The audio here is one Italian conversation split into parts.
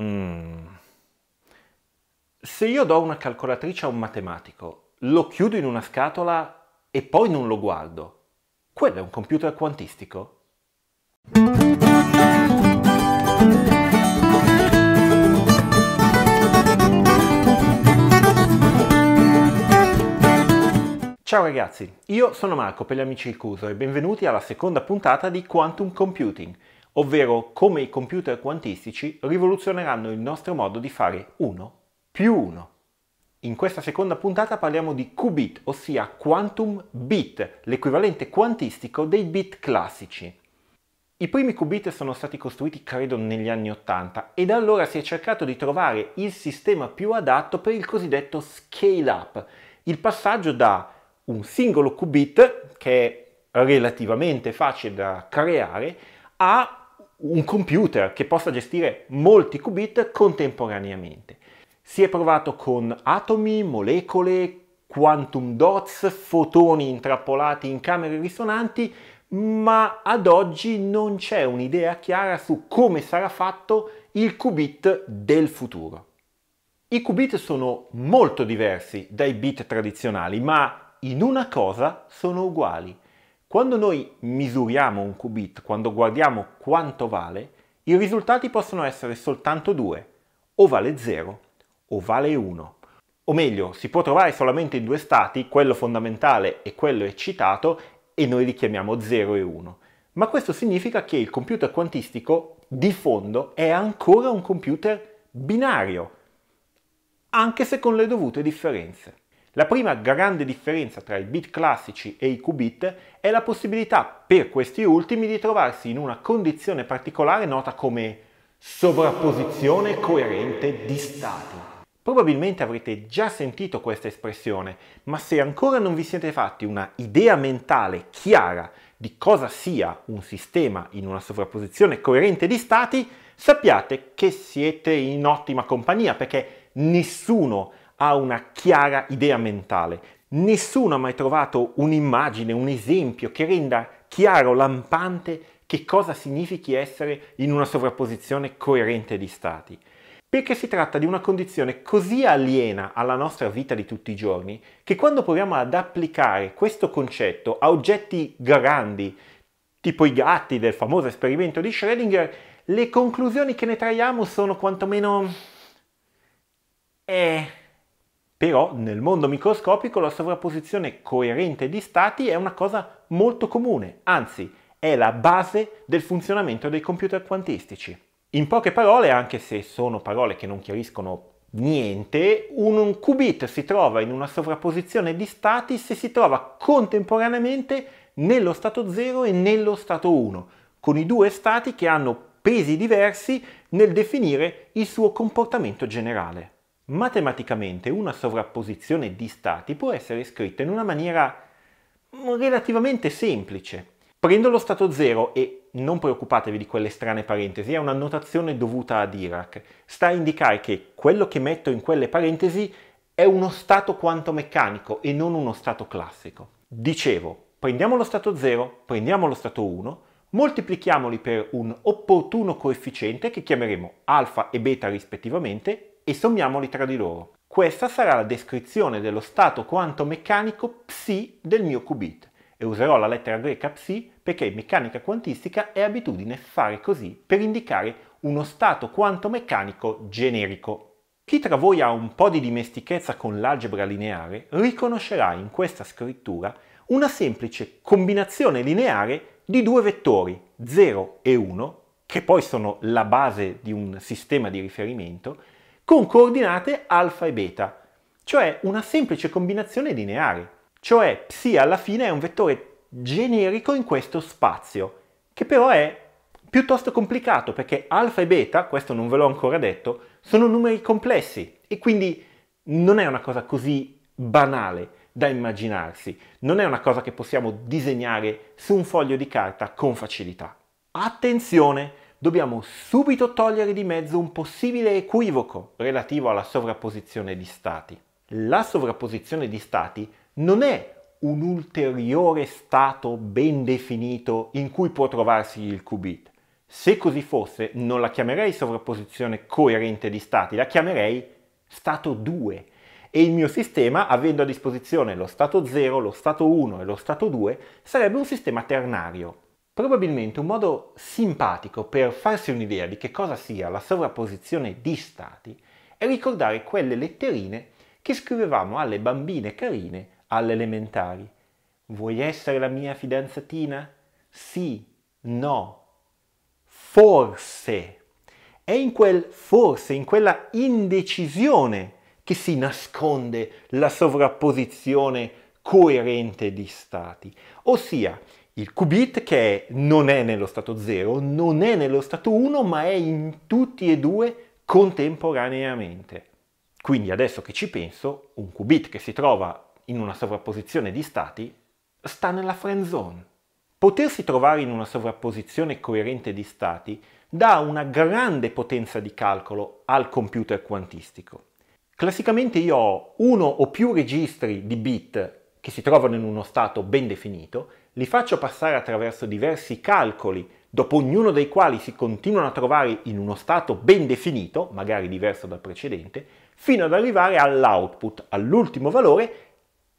Mm. Se io do una calcolatrice a un matematico, lo chiudo in una scatola e poi non lo guardo, quello è un computer quantistico? Ciao ragazzi, io sono Marco per gli amici di Cuso e benvenuti alla seconda puntata di Quantum Computing, ovvero come i computer quantistici rivoluzioneranno il nostro modo di fare 1 più 1. In questa seconda puntata parliamo di qubit, ossia quantum bit, l'equivalente quantistico dei bit classici. I primi qubit sono stati costruiti credo negli anni 80 e da allora si è cercato di trovare il sistema più adatto per il cosiddetto scale up, il passaggio da un singolo qubit, che è relativamente facile da creare, a un computer che possa gestire molti qubit contemporaneamente. Si è provato con atomi, molecole, quantum dots, fotoni intrappolati in camere risonanti, ma ad oggi non c'è un'idea chiara su come sarà fatto il qubit del futuro. I qubit sono molto diversi dai bit tradizionali, ma in una cosa sono uguali. Quando noi misuriamo un qubit, quando guardiamo quanto vale, i risultati possono essere soltanto due, o vale 0 o vale 1. O meglio, si può trovare solamente in due stati, quello fondamentale e quello eccitato, e noi li chiamiamo 0 e 1. Ma questo significa che il computer quantistico di fondo è ancora un computer binario, anche se con le dovute differenze. La prima grande differenza tra i bit classici e i qubit è la possibilità per questi ultimi di trovarsi in una condizione particolare nota come sovrapposizione coerente di stati. Probabilmente avrete già sentito questa espressione, ma se ancora non vi siete fatti una idea mentale chiara di cosa sia un sistema in una sovrapposizione coerente di stati, sappiate che siete in ottima compagnia perché nessuno ha una chiara idea mentale. Nessuno ha mai trovato un'immagine, un esempio che renda chiaro, lampante, che cosa significhi essere in una sovrapposizione coerente di stati. Perché si tratta di una condizione così aliena alla nostra vita di tutti i giorni che quando proviamo ad applicare questo concetto a oggetti grandi, tipo i gatti del famoso esperimento di Schrödinger, le conclusioni che ne traiamo sono quantomeno... Eh, però nel mondo microscopico la sovrapposizione coerente di stati è una cosa molto comune, anzi è la base del funzionamento dei computer quantistici. In poche parole, anche se sono parole che non chiariscono niente, un qubit si trova in una sovrapposizione di stati se si trova contemporaneamente nello stato 0 e nello stato 1, con i due stati che hanno pesi diversi nel definire il suo comportamento generale. Matematicamente una sovrapposizione di stati può essere scritta in una maniera relativamente semplice. Prendo lo stato 0 e non preoccupatevi di quelle strane parentesi, è una notazione dovuta a Dirac. Sta a indicare che quello che metto in quelle parentesi è uno stato quantomeccanico e non uno stato classico. Dicevo, prendiamo lo stato 0, prendiamo lo stato 1, moltiplichiamoli per un opportuno coefficiente che chiameremo alfa e beta rispettivamente e sommiamoli tra di loro. Questa sarà la descrizione dello stato meccanico psi del mio qubit e userò la lettera greca psi perché in meccanica quantistica è abitudine fare così per indicare uno stato meccanico generico. Chi tra voi ha un po' di dimestichezza con l'algebra lineare riconoscerà in questa scrittura una semplice combinazione lineare di due vettori 0 e 1, che poi sono la base di un sistema di riferimento, con coordinate alfa e beta, cioè una semplice combinazione lineare. Cioè psi alla fine è un vettore generico in questo spazio, che però è piuttosto complicato perché alfa e beta, questo non ve l'ho ancora detto, sono numeri complessi e quindi non è una cosa così banale da immaginarsi, non è una cosa che possiamo disegnare su un foglio di carta con facilità. Attenzione! dobbiamo subito togliere di mezzo un possibile equivoco relativo alla sovrapposizione di stati. La sovrapposizione di stati non è un ulteriore stato ben definito in cui può trovarsi il qubit. Se così fosse, non la chiamerei sovrapposizione coerente di stati, la chiamerei stato 2 e il mio sistema, avendo a disposizione lo stato 0, lo stato 1 e lo stato 2, sarebbe un sistema ternario, Probabilmente un modo simpatico per farsi un'idea di che cosa sia la sovrapposizione di stati è ricordare quelle letterine che scrivevamo alle bambine carine alle elementari. Vuoi essere la mia fidanzatina? Sì, no, forse. È in quel forse, in quella indecisione che si nasconde la sovrapposizione coerente di stati, ossia il qubit che non è nello stato 0, non è nello stato 1, ma è in tutti e due contemporaneamente. Quindi adesso che ci penso, un qubit che si trova in una sovrapposizione di stati sta nella friend zone. Potersi trovare in una sovrapposizione coerente di stati dà una grande potenza di calcolo al computer quantistico. Classicamente io ho uno o più registri di bit che si trovano in uno stato ben definito li faccio passare attraverso diversi calcoli, dopo ognuno dei quali si continuano a trovare in uno stato ben definito, magari diverso dal precedente, fino ad arrivare all'output, all'ultimo valore,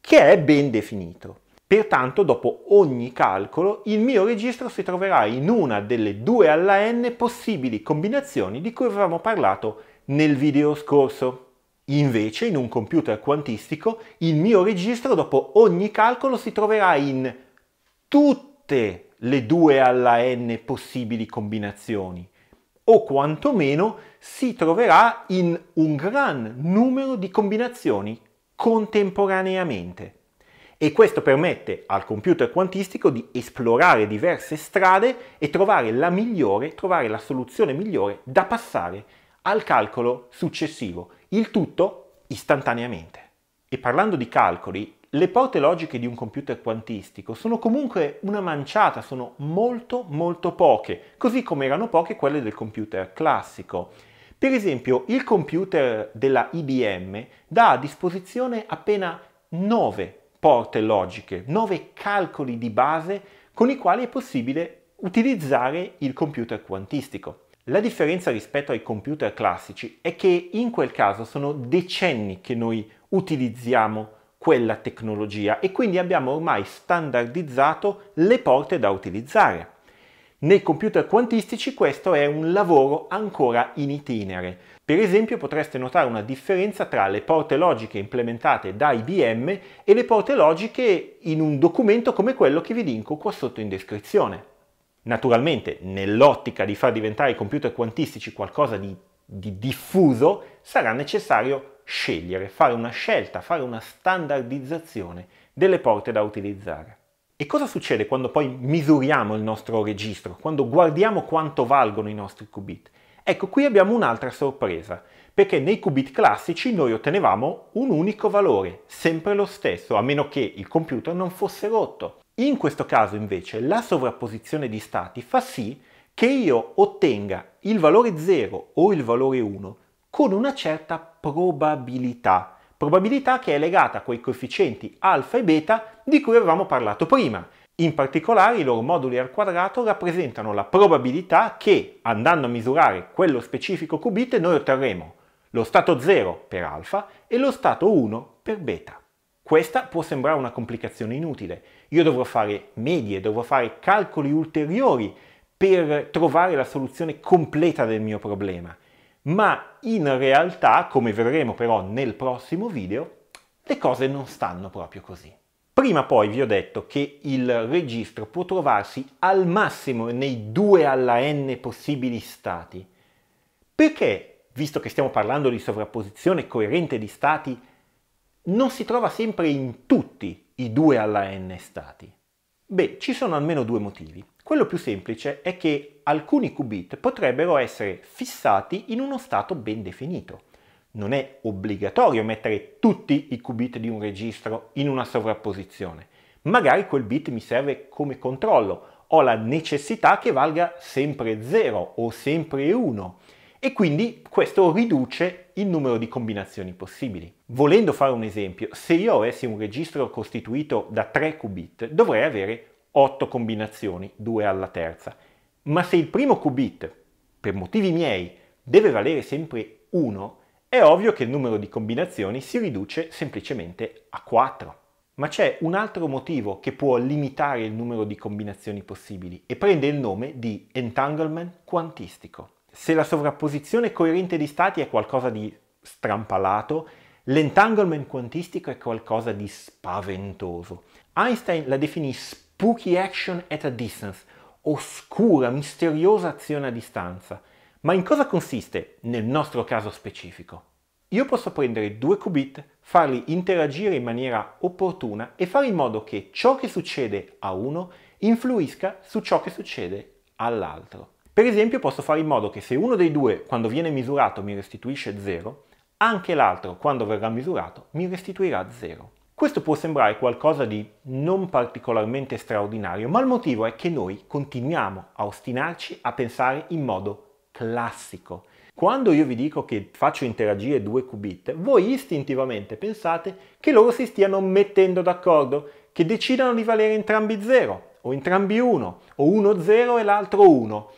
che è ben definito. Pertanto, dopo ogni calcolo, il mio registro si troverà in una delle due alla n possibili combinazioni di cui avevamo parlato nel video scorso. Invece, in un computer quantistico, il mio registro dopo ogni calcolo si troverà in tutte le due alla n possibili combinazioni o quantomeno si troverà in un gran numero di combinazioni contemporaneamente. E questo permette al computer quantistico di esplorare diverse strade e trovare la migliore, trovare la soluzione migliore da passare al calcolo successivo, il tutto istantaneamente. E parlando di calcoli, le porte logiche di un computer quantistico sono comunque una manciata, sono molto molto poche, così come erano poche quelle del computer classico. Per esempio, il computer della IBM dà a disposizione appena 9 porte logiche, 9 calcoli di base con i quali è possibile utilizzare il computer quantistico. La differenza rispetto ai computer classici è che in quel caso sono decenni che noi utilizziamo computer quella tecnologia e quindi abbiamo ormai standardizzato le porte da utilizzare. Nei computer quantistici questo è un lavoro ancora in itinere. Per esempio potreste notare una differenza tra le porte logiche implementate da IBM e le porte logiche in un documento come quello che vi linko qua sotto in descrizione. Naturalmente, nell'ottica di far diventare i computer quantistici qualcosa di, di diffuso, sarà necessario scegliere, fare una scelta, fare una standardizzazione delle porte da utilizzare. E cosa succede quando poi misuriamo il nostro registro, quando guardiamo quanto valgono i nostri qubit? Ecco, qui abbiamo un'altra sorpresa, perché nei qubit classici noi ottenevamo un unico valore, sempre lo stesso, a meno che il computer non fosse rotto. In questo caso invece la sovrapposizione di stati fa sì che io ottenga il valore 0 o il valore 1 con una certa probabilità, probabilità che è legata a quei coefficienti alfa e beta di cui avevamo parlato prima. In particolare i loro moduli al quadrato rappresentano la probabilità che, andando a misurare quello specifico qubit, noi otterremo lo stato 0 per alfa e lo stato 1 per beta. Questa può sembrare una complicazione inutile. Io dovrò fare medie, dovrò fare calcoli ulteriori per trovare la soluzione completa del mio problema ma in realtà, come vedremo però nel prossimo video, le cose non stanno proprio così. Prima poi vi ho detto che il registro può trovarsi al massimo nei 2 alla n possibili stati. Perché, visto che stiamo parlando di sovrapposizione coerente di stati, non si trova sempre in tutti i 2 alla n stati? Beh, ci sono almeno due motivi. Quello più semplice è che alcuni qubit potrebbero essere fissati in uno stato ben definito. Non è obbligatorio mettere tutti i qubit di un registro in una sovrapposizione. Magari quel bit mi serve come controllo, ho la necessità che valga sempre 0 o sempre 1 e quindi questo riduce il numero di combinazioni possibili. Volendo fare un esempio, se io avessi un registro costituito da 3 qubit dovrei avere 8 combinazioni, 2 alla terza. Ma se il primo qubit, per motivi miei, deve valere sempre 1, è ovvio che il numero di combinazioni si riduce semplicemente a 4. Ma c'è un altro motivo che può limitare il numero di combinazioni possibili e prende il nome di entanglement quantistico. Se la sovrapposizione coerente di stati è qualcosa di strampalato, l'entanglement quantistico è qualcosa di spaventoso. Einstein la definì spaventosa spooky action at a distance, oscura, misteriosa azione a distanza. Ma in cosa consiste nel nostro caso specifico? Io posso prendere due qubit, farli interagire in maniera opportuna e fare in modo che ciò che succede a uno influisca su ciò che succede all'altro. Per esempio posso fare in modo che se uno dei due quando viene misurato mi restituisce 0, anche l'altro quando verrà misurato mi restituirà 0. Questo può sembrare qualcosa di non particolarmente straordinario, ma il motivo è che noi continuiamo a ostinarci a pensare in modo classico. Quando io vi dico che faccio interagire due qubit, voi istintivamente pensate che loro si stiano mettendo d'accordo, che decidano di valere entrambi 0 o entrambi 1 o uno 0 e l'altro 1.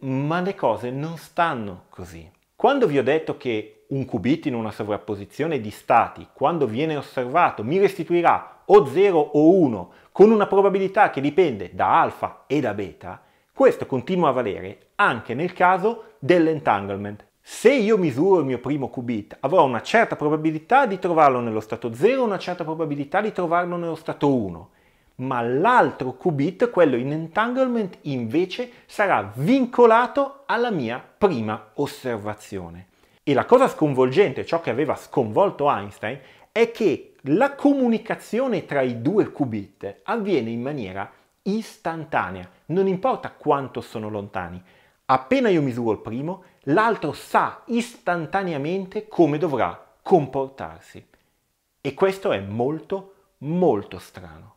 Ma le cose non stanno così. Quando vi ho detto che un qubit in una sovrapposizione di stati, quando viene osservato, mi restituirà o 0 o 1 con una probabilità che dipende da alfa e da beta, questo continua a valere anche nel caso dell'entanglement. Se io misuro il mio primo qubit, avrò una certa probabilità di trovarlo nello stato 0 e una certa probabilità di trovarlo nello stato 1, ma l'altro qubit, quello in entanglement, invece sarà vincolato alla mia prima osservazione. E la cosa sconvolgente, ciò che aveva sconvolto Einstein, è che la comunicazione tra i due qubit avviene in maniera istantanea, non importa quanto sono lontani. Appena io misuro il primo, l'altro sa istantaneamente come dovrà comportarsi. E questo è molto, molto strano.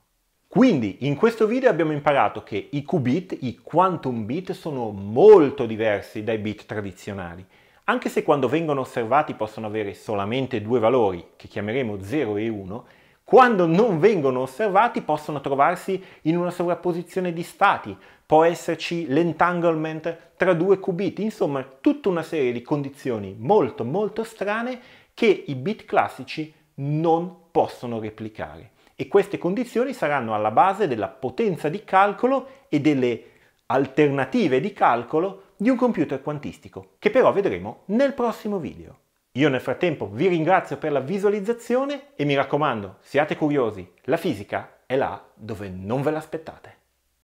Quindi in questo video abbiamo imparato che i qubit, i quantum bit, sono molto diversi dai bit tradizionali anche se quando vengono osservati possono avere solamente due valori, che chiameremo 0 e 1, quando non vengono osservati possono trovarsi in una sovrapposizione di stati, può esserci l'entanglement tra due qubit, insomma tutta una serie di condizioni molto molto strane che i bit classici non possono replicare. E queste condizioni saranno alla base della potenza di calcolo e delle alternative di calcolo di un computer quantistico, che però vedremo nel prossimo video. Io nel frattempo vi ringrazio per la visualizzazione e mi raccomando, siate curiosi, la fisica è là dove non ve l'aspettate.